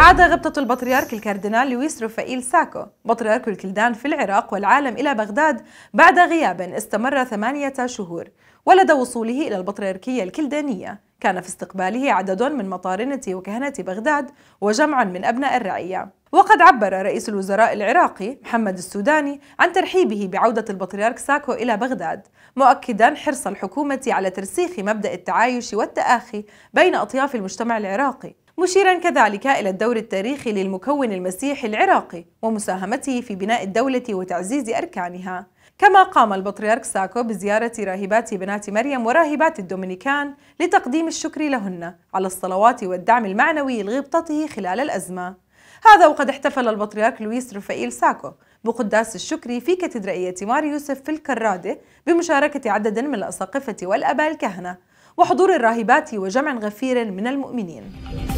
عاد غبطة البطريرك الكاردينال لويس رفائيل ساكو بطريرك الكلدان في العراق والعالم إلى بغداد بعد غياب استمر ثمانية شهور ولدى وصوله إلى البطريركية الكلدانية كان في استقباله عدد من مطارنة وكهنة بغداد وجمع من أبناء الرعية وقد عبر رئيس الوزراء العراقي محمد السوداني عن ترحيبه بعودة البطريرك ساكو إلى بغداد مؤكدا حرص الحكومة على ترسيخ مبدأ التعايش والتآخي بين أطياف المجتمع العراقي مشيرا كذلك إلى الدور التاريخي للمكون المسيحي العراقي ومساهمته في بناء الدولة وتعزيز أركانها كما قام البطريرك ساكو بزيارة راهبات بنات مريم وراهبات الدومينيكان لتقديم الشكر لهن على الصلوات والدعم المعنوي لغبطته خلال الأزمة هذا وقد احتفل البطريرك لويس رفائيل ساكو بقداس الشكري في كاتدرائية مار يوسف في الكرادة بمشاركة عدد من الأساقفة والأباء الكهنة وحضور الراهبات وجمع غفير من المؤمنين